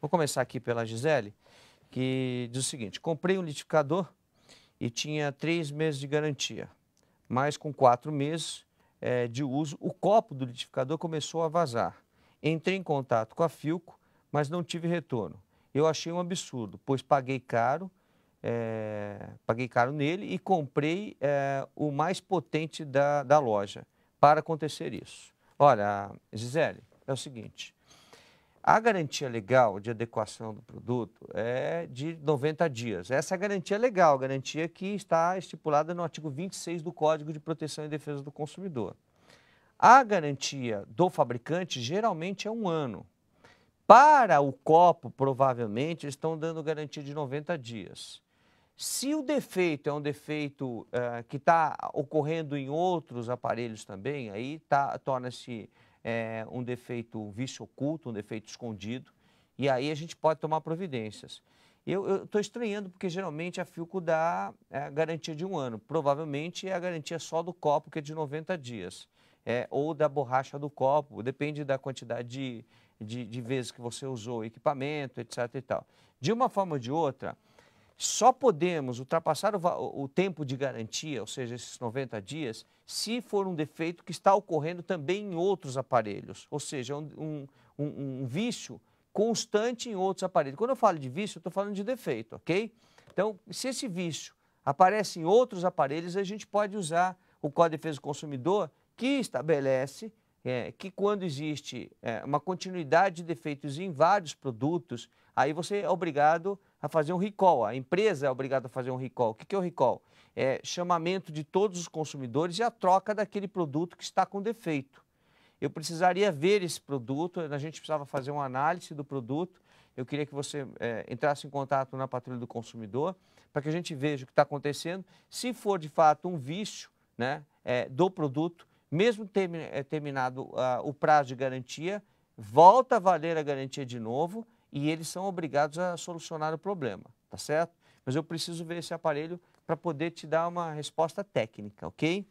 Vou começar aqui pela Gisele, que diz o seguinte: comprei um liquidificador e tinha três meses de garantia, mas com quatro meses é, de uso, o copo do liquidificador começou a vazar. Entrei em contato com a Filco, mas não tive retorno. Eu achei um absurdo, pois paguei caro, é, paguei caro nele e comprei é, o mais potente da, da loja para acontecer isso. Olha, Gisele, é o seguinte, a garantia legal de adequação do produto é de 90 dias. Essa é a garantia legal, garantia que está estipulada no artigo 26 do Código de Proteção e Defesa do Consumidor. A garantia do fabricante geralmente é um ano. Para o copo, provavelmente, estão dando garantia de 90 dias. Se o defeito é um defeito uh, que está ocorrendo em outros aparelhos também, aí tá, torna-se é, um defeito, vício oculto, um defeito escondido, e aí a gente pode tomar providências. Eu estou estranhando porque geralmente a FIUCO dá é, a garantia de um ano, provavelmente é a garantia só do copo, que é de 90 dias, é, ou da borracha do copo, depende da quantidade de, de, de vezes que você usou o equipamento, etc. E tal. De uma forma ou de outra, só podemos ultrapassar o, o, tempo de garantia, ou seja, esses 90 dias, se for um defeito que está ocorrendo também em outros aparelhos, ou seja, um, um, um vício constante em outros aparelhos. Quando eu falo de vício, eu estou falando de defeito, ok? Então, se esse vício aparece em outros aparelhos, a gente pode usar o Código de Defesa do Consumidor, que estabelece é, que quando existe é, uma continuidade de defeitos em vários produtos, aí você é obrigado a fazer um recall. A empresa é obrigada a fazer um recall. O que, que é o recall? É chamamento de todos os consumidores e a troca daquele produto que está com defeito. Eu precisaria ver esse produto, a gente precisava fazer uma análise do produto. Eu queria que você é, entrasse em contato na patrulha do consumidor para que a gente veja o que está acontecendo. Se for de fato um vício né, é, do produto, mesmo ter, é, eh, terminado uh, o prazo de garantia, volta a valer a garantia de novo e eles são obrigados a solucionar o problema, tá certo? Mas eu preciso ver esse aparelho para poder te dar uma resposta técnica, ok?